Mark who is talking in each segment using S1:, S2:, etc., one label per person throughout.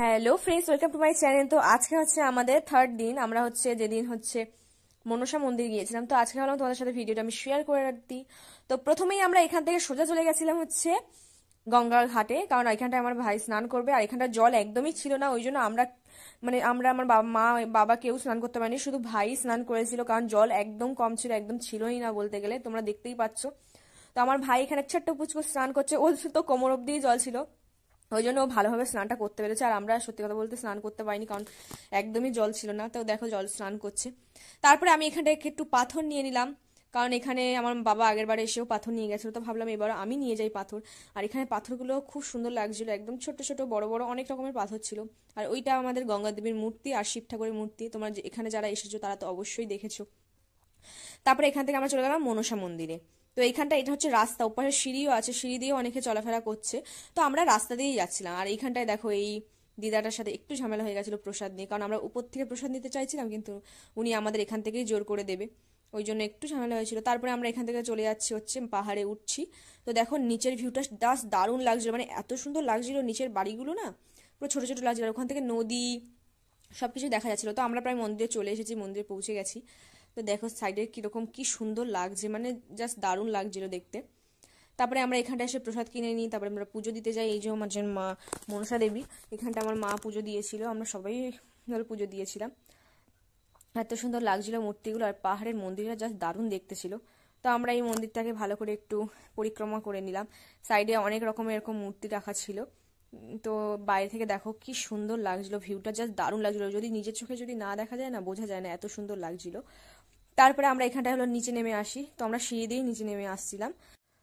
S1: hello friends welcome to my channel তো আজকে হচ্ছে আমাদের থার্ড দিন আমরা হচ্ছে যেদিন হচ্ছে মনসা মন্দির গিয়েছিলাম তো আজকে ভাবলাম তোমাদের সাথে ভিডিওটা আমি শেয়ার করে রাখতি তো প্রথমেই আমরা এখান থেকে সোজা চলে গেছিলাম হচ্ছে গঙ্গার ঘাটে কারণ এখানটায় আমার ভাই স্নান করবে আর এখানটা জল একদমই ছিল না ওই জন্য আমরা মানে আমরা আমার বাবা মা বাবা কেউ স্নান করতে পারিনি শুধু ভাই স্নান করেছিল কারণ জল একদম কম ছিল একদম ছিলই না বলতে গেলে তোমরা দেখতেই পাচ্ছ তো আমার ভাই এখানে ছোট্ট পুচকু স্নান করছে ও তো কোমর অব্দিই জল ছিল ওই জন্য ও ভালোভাবে স্নানটা করতে পেরেছে আর আমরা সত্যি কথা বলতে স্নান করতে পারিনি কারণ একদমই জল ছিল না তো দেখো জল স্নান করছে তারপরে আমি এখানটা একটু পাথর নিয়ে নিলাম কারণ এখানে আমার বাবা আগের বারে এসেও পাথর নিয়ে গেছিলো তো ভাবলাম এবার আমি নিয়ে যাই পাথর আর এখানে পাথরগুলো খুব সুন্দর লাগছিল একদম ছোট ছোট বড় বড় অনেক রকমের পাথর ছিল আর ওইটা আমাদের গঙ্গাদেবীর মূর্তি আর শিব ঠাকুরের মূর্তি তোমরা এখানে যারা এসেছো তারা তো অবশ্যই দেখেছো তারপরে এখান থেকে আমরা চলে গেলাম মনসা মন্দিরে তো এইখানটা এটা হচ্ছে রাস্তা ওপাশে সিঁড়িও আছে সিঁড়ি দিয়ে অনেকে চলাফেরা করছে তো আমরা রাস্তা দিয়েই যাচ্ছিলাম আর এইখানটায় দেখো এই দিদাটার সাথে একটু ঝামেলা হয়ে গেছিলো প্রসাদ নিয়ে কারণ আমরা উপর থেকে প্রসাদ নিতে চাইছিলাম কিন্তু উনি আমাদের এখান থেকেই জোর করে দেবে ওই জন্য একটু ঝামেলা হয়েছিল তারপরে আমরা এখান থেকে চলে যাচ্ছি হচ্ছে পাহাড়ে উঠছি তো দেখো নিচের ভিউটা দাস দারুণ লাগছিল মানে এত সুন্দর লাগছিল নিচের বাড়িগুলো না পুরো ছোটো ছোটো লাগছিল ওখান থেকে নদী সব কিছু দেখা যাচ্ছিলো তো আমরা প্রায় মন্দিরে চলে এসেছি মন্দিরে পৌঁছে গেছি তো দেখো সাইডে কীরকম কি সুন্দর লাগছে মানে জাস্ট দারুণ লাগছিল দেখতে তারপরে আমরা এখানটা এসে প্রসাদ কিনে নিই তারপরে আমরা পুজো দিতে যাই এই যে আমার যে মা মনসা দেবী এখানটা আমার মা পুজো দিয়েছিল আমরা সবাই ধরো পুজো দিয়েছিলাম এত সুন্দর লাগছিল মূর্তিগুলো আর পাহাড়ের মন্দিরটা জাস্ট দারুণ দেখতে ছিল তো আমরা এই মন্দিরটাকে ভালো করে একটু পরিক্রমা করে নিলাম সাইডে অনেক রকমের এরকম মূর্তি রাখা ছিল তো বাইরে থেকে দেখো কি সুন্দর লাগছিল ভিউটা জাস্ট দারুণ লাগছিল যদি নিজের চোখে যদি না দেখা যায় না বোঝা যায় না এত সুন্দর লাগছিল তারপরে আমরা এখানটা হলো নিচে নেমে আসি তো আমরা সিঁড়ি দিয়ে নিচে নেমে আসছিলাম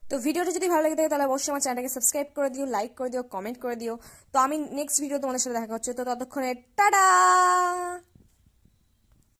S1: তো ভিডিওটা যদি ভালো লাগে থাকে তাহলে অবশ্যই আমার চ্যানেলটাকে সাবস্ক্রাইব করে দিও লাইক করে দিও কমেন্ট করে দিও তো আমি নেক্সট ভিডিও তোমাদের সাথে দেখা হচ্ছে তো ততক্ষণে টাটা